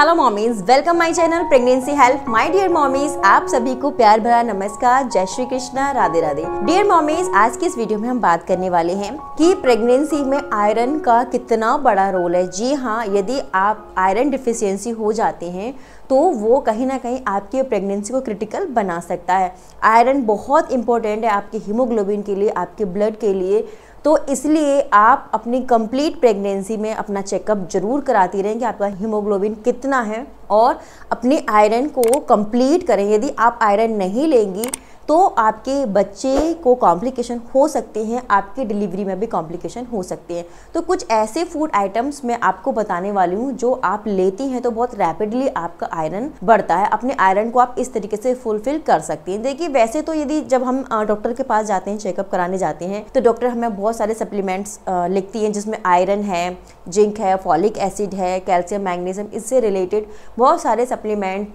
hello mommies welcome my channel pregnancy help my dear mommies आप सभी को प्यार भरा नमस्कार जय श्री कृष्णा राधे राधे डियर मॉमीज आज की इस वीडियो में हम बात करने वाले हैं कि प्रेगनेंसी में आयरन का कितना बड़ा रोल है जी हाँ यदि आप आयरन डिफिशियंसी हो जाते हैं तो वो कहीं ना कहीं आपकी प्रेगनेंसी को क्रिटिकल बना सकता है आयरन बहुत इंपॉर्टेंट है आपके हीमोग्लोबिन के लिए आपके ब्लड के लिए तो इसलिए आप अपनी कंप्लीट प्रेगनेंसी में अपना चेकअप जरूर कराती रहें कि आपका हीमोग्लोबिन कितना है और अपने आयरन को कंप्लीट करें यदि आप आयरन नहीं लेंगी तो आपके बच्चे को कॉम्प्लिकेशन हो सकते हैं आपके डिलीवरी में भी कॉम्प्लिकेशन हो सकते हैं तो कुछ ऐसे फूड आइटम्स मैं आपको बताने वाली हूँ जो आप लेती हैं तो बहुत रैपिडली आपका आयरन बढ़ता है अपने आयरन को आप इस तरीके से फुलफिल कर सकती हैं देखिए वैसे तो यदि जब हम डॉक्टर के पास जाते हैं चेकअप कराने जाते हैं तो डॉक्टर हमें बहुत सारे सप्लीमेंट्स लिखती हैं जिसमें आयरन है जिंक है फॉलिक एसिड है कैल्शियम मैग्नीशियम इससे रिलेटेड बहुत सारे सप्लीमेंट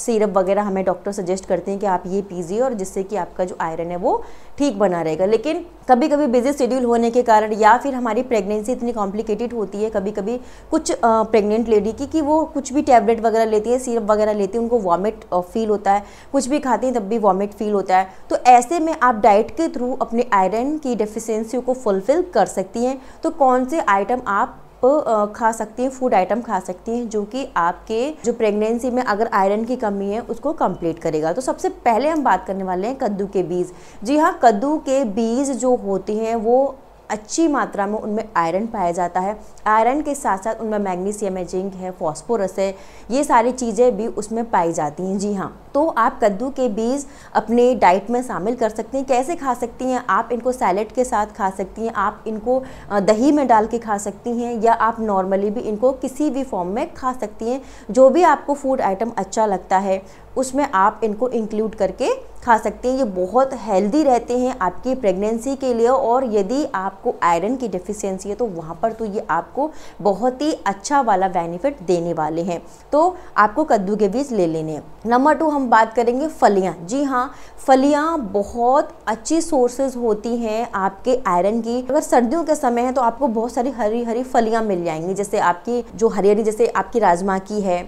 सिरप वगैरह हमें डॉक्टर सजेस्ट करते हैं कि आप ये पीजिए और और जिससे कि आपका जो आयरन है वो ठीक बना रहेगा लेकिन कभी कभी बिजी शेड्यूल होने के कारण या फिर हमारी प्रेगनेंसी इतनी कॉम्प्लिकेटेड होती है कभी कभी कुछ प्रेग्नेंट लेडी की कि वो कुछ भी टैबलेट वगैरह लेती है सिरप वगैरह लेती है उनको वॉमिट फील होता है कुछ भी खाती हैं तब भी वॉमिट फील होता है तो ऐसे में आप डाइट के थ्रू अपने आयरन की डेफिशेंसी को फुलफिल कर सकती हैं तो कौन से आइटम आप खा सकती हैं फूड आइटम खा सकती हैं जो कि आपके जो प्रेगनेंसी में अगर आयरन की कमी है उसको कंप्लीट करेगा तो सबसे पहले हम बात करने वाले हैं कद्दू के बीज जी हाँ कद्दू के बीज जो होते हैं वो अच्छी मात्रा में उनमें आयरन पाया जाता है आयरन के साथ साथ उनमें मैग्नीशियम है जिंक है फॉस्फोरस है ये सारी चीज़ें भी उसमें पाई जाती हैं जी हाँ तो आप कद्दू के बीज अपने डाइट में शामिल कर सकते हैं कैसे खा सकती हैं आप इनको सैलड के साथ खा सकती हैं आप इनको दही में डाल के खा सकती हैं या आप नॉर्मली भी इनको किसी भी फॉर्म में खा सकती हैं जो भी आपको फूड आइटम अच्छा लगता है उसमें आप इनको इंक्लूड करके खा सकते हैं ये बहुत हेल्दी रहते हैं आपकी प्रेगनेंसी के लिए और यदि आपको आयरन की डिफिशेंसी है तो वहाँ पर तो ये आपको बहुत ही अच्छा वाला बेनिफिट देने वाले हैं तो आपको कद्दू के बीज ले लेने हैं नंबर टू हम बात करेंगे फलियाँ जी हाँ फलियाँ बहुत अच्छी सोर्सेज होती हैं आपके आयरन की अगर सर्दियों के समय है तो आपको बहुत सारी हरी हरी फलियाँ मिल जाएंगी जैसे आपकी जो हरी हरी जैसे आपकी राजमा की है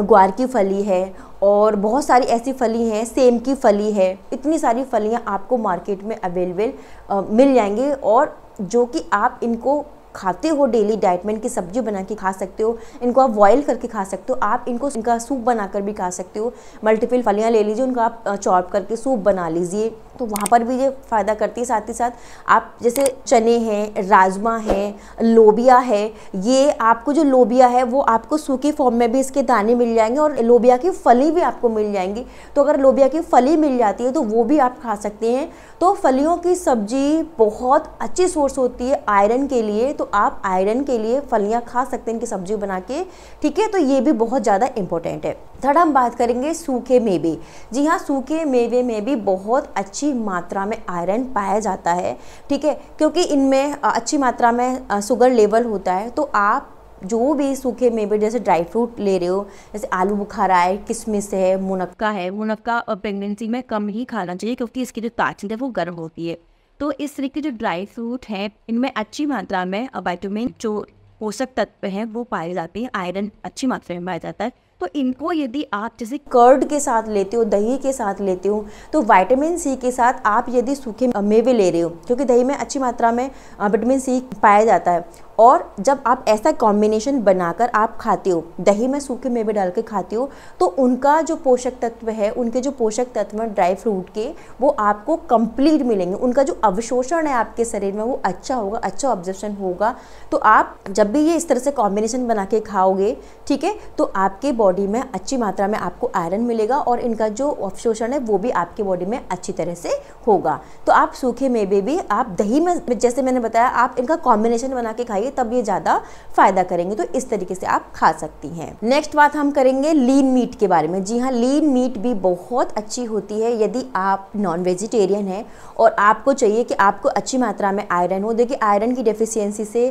ग्वार की फली है और बहुत सारी ऐसी फली हैं सेम की फली है इतनी सारी फलियां आपको मार्केट में अवेलेबल मिल जाएंगी और जो कि आप इनको खाते हो डेली डाइट में इनकी सब्जी बना के खा सकते हो इनको आप बॉयल करके खा सकते हो आप इनको इनका सूप बनाकर भी खा सकते हो मल्टीपल फलियाँ ले लीजिए उनका आप चॉप करके सूप बना लीजिए तो वहाँ पर भी ये फ़ायदा करती है साथ ही साथ आप जैसे चने हैं राजमा है लोबिया है ये आपको जो लोबिया है वो आपको सूखी फॉर्म में भी इसके दाने मिल जाएंगे और लोबिया की फली भी आपको मिल जाएंगी तो अगर लोबिया की फली मिल जाती है तो वो भी आप खा सकते हैं तो फलियों की सब्जी बहुत अच्छी सोर्स होती है आयरन के लिए तो आप आयरन के लिए फलियाँ खा सकते हैं इनकी सब्जी बना के ठीक है तो ये भी बहुत ज़्यादा इंपॉर्टेंट है थर्ड हम बात करेंगे सूखे मेवे जी हाँ सूखे मेवे में भी बहुत अच्छी अच्छी मात्रा में आयरन पाया जाता है ठीक है क्योंकि इनमें अच्छी मात्रा में शुगर लेवल होता है तो आप जो भी सूखे मेवे जैसे ड्राई फ्रूट ले रहे हो जैसे आलू बुखारा है किशमिश है मुनक्का है मुनक्का प्रेगनेंसी में कम ही खाना चाहिए क्योंकि इसकी जो ताकत है वो गर्म होती है तो इस तरीके जो ड्राई फ्रूट हैं इनमें अच्छी मात्रा में विटामिन जो पोषक तत्व हैं वो पाए जाते हैं आयरन अच्छी मात्रा में पाया जाता है तो इनको यदि आप जैसे कर्ड के साथ लेते हो दही के साथ लेते हो तो वाइटामिन सी के साथ आप यदि सूखे मेवे ले रहे हो क्योंकि दही में अच्छी मात्रा में विटामिन सी पाया जाता है और जब आप ऐसा कॉम्बिनेशन बनाकर आप खाते हो दही में सूखे मेवे डाल के खाते हो तो उनका जो पोषक तत्व है उनके जो पोषक तत्व हैं ड्राई फ्रूट के वो आपको कंप्लीट मिलेंगे उनका जो अवशोषण है आपके शरीर में वो अच्छा होगा अच्छा ऑब्जर्वेशन होगा तो आप जब भी ये इस तरह से कॉम्बिनेशन बना के खाओगे ठीक है तो आपके बॉडी में अच्छी मात्रा में आपको आयरन मिलेगा और इनका जो अवशोषण है वो भी आपके बॉडी में अच्छी तरह से होगा तो आप सूखे मेवे भी आप दही में जैसे मैंने बताया आप इनका कॉम्बिनेशन बना के खाइए खाएंगे तब ये ज़्यादा फायदा करेंगे तो इस तरीके से आप खा सकती हैं नेक्स्ट बात हम करेंगे लीन मीट के बारे में जी हाँ लीन मीट भी बहुत अच्छी होती है यदि आप नॉन वेजिटेरियन हैं और आपको चाहिए कि आपको अच्छी मात्रा में आयरन हो देखिए आयरन की डेफिशियंसी से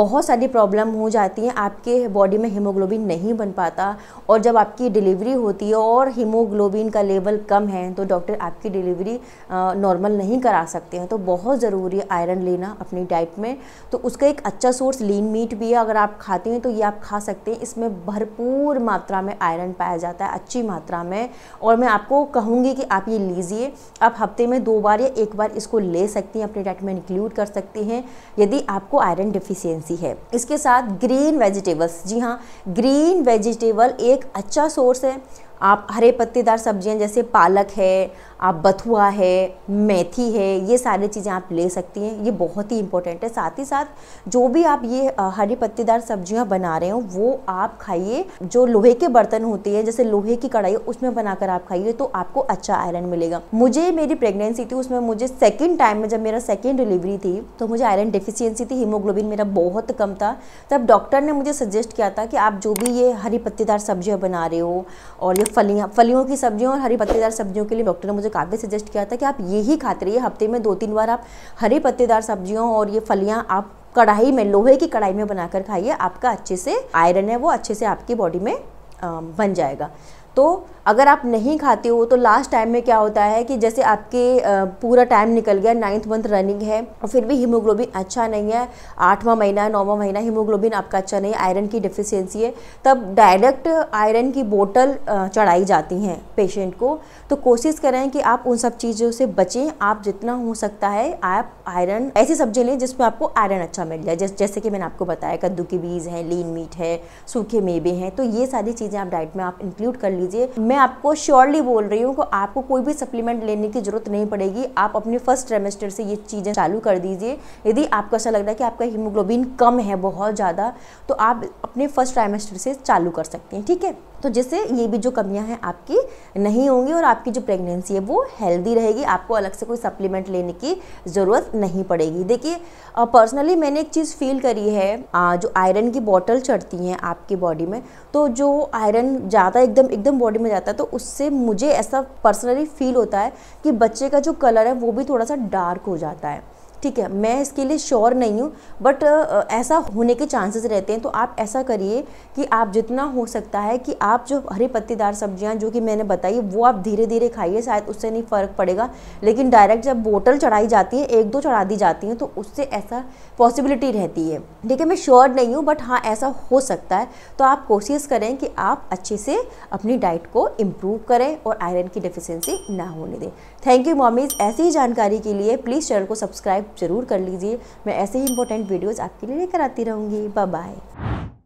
बहुत सारी प्रॉब्लम हो जाती हैं आपके बॉडी में हीमोग्लोबिन नहीं बन पाता और जब आपकी डिलीवरी होती है और हीमोग्लोबिन का लेवल कम है तो डॉक्टर आपकी डिलीवरी नॉर्मल नहीं करा सकते हैं तो बहुत ज़रूरी है आयरन लेना अपनी डाइट में तो उसका एक अच्छा इसका सोर्स लीन मीट भी है अगर आप खाते हैं तो ये आप खा सकते हैं इसमें भरपूर मात्रा में आयरन पाया जाता है अच्छी मात्रा में और मैं आपको कहूँगी कि आप ये लीजिए आप हफ्ते में दो बार या एक बार इसको ले सकती हैं अपने डाइट में इंक्लूड कर सकती हैं यदि आपको आयरन डिफिशियंसी है इसके साथ ग्रीन वेजिटेबल्स जी हाँ ग्रीन वेजिटेबल एक अच्छा सोर्स है आप हरे पत्तेदार सब्जियां जैसे पालक है आप बथुआ है मेथी है ये सारी चीज़ें आप ले सकती हैं ये बहुत ही इंपॉर्टेंट है साथ ही साथ जो भी आप ये हरी पत्तेदार सब्जियां बना रहे हो वो आप खाइए जो लोहे के बर्तन होते हैं जैसे लोहे की कढ़ाई उसमें बनाकर आप खाइए तो आपको अच्छा आयरन मिलेगा मुझे मेरी प्रेगनेंसी थी उसमें मुझे सेकेंड टाइम में जब मेरा सेकेंड डिलीवरी थी तो मुझे आयरन डिफिशियंसी थी हीमोग्लोबिन मेरा बहुत कम था तब डॉक्टर ने मुझे सजेस्ट किया था कि आप जो भी ये हरी पत्तेदार सब्जियाँ बना रहे हो और ये फलियाँ फलियों की सब्जियों और हरी पत्तेदार सब्जियों के लिए डॉक्टर ने मुझे काफ़ी सजेस्ट किया था कि आप यही खाते रहिए हफ्ते में दो तीन बार आप हरी पत्तेदार सब्जियों और ये फलियाँ आप कढ़ाई में लोहे की कढ़ाई में बनाकर खाइए आपका अच्छे से आयरन है वो अच्छे से आपकी बॉडी में बन जाएगा तो अगर आप नहीं खाते हो तो लास्ट टाइम में क्या होता है कि जैसे आपके पूरा टाइम निकल गया नाइन्थ मंथ रनिंग है और फिर भी हीमोग्लोबिन अच्छा नहीं है आठवां महीना नौवां महीना हीमोग्लोबिन आपका अच्छा नहीं है आयरन की डिफिशियंसी है तब डायरेक्ट आयरन की बोतल चढ़ाई जाती हैं पेशेंट को तो कोशिश करें कि आप उन सब चीज़ों से बचें आप जितना हो सकता है आप आयरन ऐसी सब्ज़ी लें जिसमें आपको आयरन अच्छा मिल जाए जैसे जैसे कि मैंने आपको बताया कद्दू के बीज हैं लीन मीट है सूखे मेवे हैं तो ये सारी चीज़ें आप डाइट में आप इंक्लूड कर लीजिए मैं आपको श्योरली बोल रही हूँ आपको कोई भी सप्लीमेंट लेने की जरूरत नहीं पड़ेगी आप अपने फर्स्ट ट्रेमेस्टर से ये चीज़ें चालू कर दीजिए यदि आपको ऐसा लग रहा है कि आपका हीमोग्लोबिन कम है बहुत ज़्यादा तो आप अपने फर्स्ट ट्राइमेस्टर से चालू कर सकते हैं ठीक है तो जिससे ये भी जो कमियां हैं आपकी नहीं होंगी और आपकी जो प्रेगनेंसी है वो हेल्दी रहेगी आपको अलग से कोई सप्लीमेंट लेने की ज़रूरत नहीं पड़ेगी देखिए पर्सनली मैंने एक चीज़ फील करी है आ, जो आयरन की बॉटल चढ़ती हैं आपकी बॉडी में तो जो आयरन ज़्यादा एकदम एकदम बॉडी में जाता है तो उससे मुझे ऐसा पर्सनली फील होता है कि बच्चे का जो कलर है वो भी थोड़ा सा डार्क हो जाता है ठीक है मैं इसके लिए श्योर नहीं हूँ बट ऐसा होने के चांसेस रहते हैं तो आप ऐसा करिए कि आप जितना हो सकता है कि आप जो हरी पत्तीदार सब्जियाँ जो कि मैंने बताई वो आप धीरे धीरे खाइए शायद उससे नहीं फ़र्क पड़ेगा लेकिन डायरेक्ट जब बोतल चढ़ाई जाती है एक दो चढ़ा दी जाती हैं तो उससे ऐसा पॉसिबिलिटी रहती है ठीक है मैं श्योर नहीं हूँ बट हाँ ऐसा हो सकता है तो आप कोशिश करें कि आप अच्छे से अपनी डाइट को इम्प्रूव करें और आयरन की डिफिशेंसी ना होने दें थैंक यू मॉमीज़ ऐसी ही जानकारी के लिए प्लीज़ चैनल को सब्सक्राइब सब्सक्राइब जरूर कर लीजिए मैं ऐसे ही इंपॉर्टेंट वीडियोज़ आपके लिए लेकर आती रहूँगी बाय